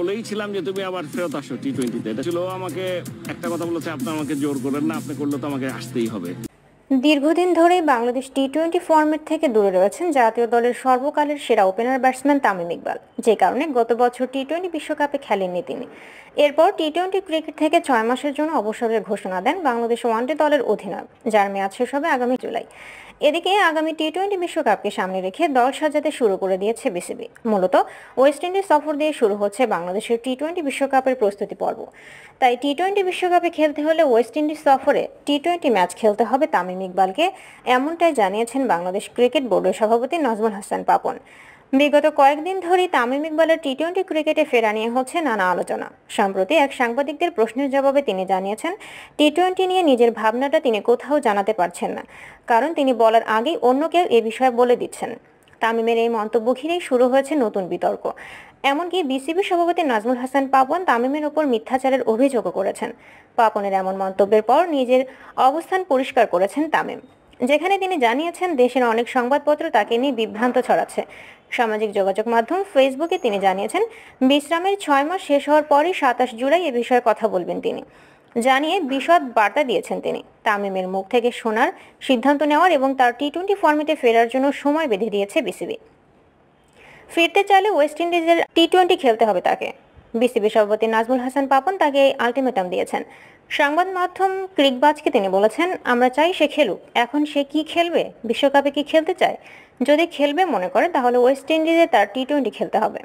বলেইছিলাম যে তুমি আবার ফেরত আসো টি টোয়েন্টিতে এটা ছিল আমাকে একটা কথা বলেছে আপনি আমাকে জোর করেন না আপনি করলে তো আমাকে আসতেই হবে দীর্ঘদিন ধরেই বাংলাদেশ টি টোয়েন্টি ফর্মেট থেকে দূরে রয়েছেন জাতীয় দলের সর্বকালের সেরা ওপেনার ব্যাটসম্যান তামিম ইকবাল যে কারণে গত বছর টি টোয়েন্টি বিশ্বকাপে খেলেননি তিনি এরপর টি টোয়েন্টি ক্রিকেট থেকে ছয় মাসের জন্য অবসরের ঘোষণা দেন বাংলাদেশ ওয়ান ডে দলের অধিনায়ক যার মেয়াদ শেষ হবে আগামী জুলাই এদিকে আগামী টি টোয়েন্টি বিশ্বকাপকে সামনে রেখে দল সাজাতে শুরু করে দিয়েছে বিসিবি মূলত ওয়েস্ট ইন্ডিজ সফর দিয়ে শুরু হচ্ছে বাংলাদেশের টি টোয়েন্টি বিশ্বকাপের প্রস্তুতি পর্ব তাই টি টোয়েন্টি বিশ্বকাপে খেলতে হলে ওয়েস্ট ইন্ডিজ সফরে টি টোয়েন্টি ম্যাচ খেলতে হবে তামিম তামিম ইকবালকে এমনটাই জানিয়েছেন বাংলাদেশ ক্রিকেট বোর্ডের সভাপতি নজমুল হাসান পাপন বিগত কয়েকদিন ধরেই তামিম ইকবালের টি টোয়েন্টি ক্রিকেটে ফেরা নিয়ে হচ্ছে নানা আলোচনা সম্প্রতি এক সাংবাদিকদের প্রশ্নের জবাবে তিনি জানিয়েছেন টি টোয়েন্টি নিয়ে নিজের ভাবনাটা তিনি কোথাও জানাতে পারছেন না কারণ তিনি বলার আগেই অন্য কেউ এ বিষয়ে বলে দিচ্ছেন তামিমের এই মন্তব্য ঘিরেই শুরু হয়েছে নতুন বিতর্ক এমনকি বিসিবি সভাপতি নাজমুল হাসান পাপন তামিমের ওপর মিথ্যাচারের অভিযোগও করেছেন পাপনের এমন মন্তব্যের পর নিজের অবস্থান পরিষ্কার করেছেন তামিম যেখানে তিনি জানিয়েছেন দেশের অনেক সংবাদপত্র তাকে নিয়ে বিভ্রান্ত ছড়াচ্ছে সামাজিক যোগাযোগ মাধ্যম ফেসবুকে তিনি জানিয়েছেন বিশ্রামের ছয় মাস শেষ হওয়ার পরই সাতাশ জুলাই এ বিষয়ে কথা বলবেন তিনি জানিয়ে বিশদ বার্তা দিয়েছেন তিনি তামিমের মুখ থেকে শোনার সিদ্ধান্ত নেওয়ার এবং তার টি টোয়েন্টি ফর্মেটে ফেরার জন্য সময় বেঁধে দিয়েছে বিসিবি ফিরতে চাইলে ওয়েস্ট ইন্ডিজের টি টোয়েন্টি খেলতে হবে তাকে বিসিবি সভাপতি নাজমুল হাসান পাপন তাকে আলটিমেটাম দিয়েছেন সংবাদ মাধ্যম ক্রিকবাজকে তিনি বলেছেন আমরা চাই সে খেলুক এখন সে কি খেলবে বিশ্বকাপে কি খেলতে চায় যদি খেলবে মনে করে তাহলে ওয়েস্ট ইন্ডিজে তার টি টোয়েন্টি খেলতে হবে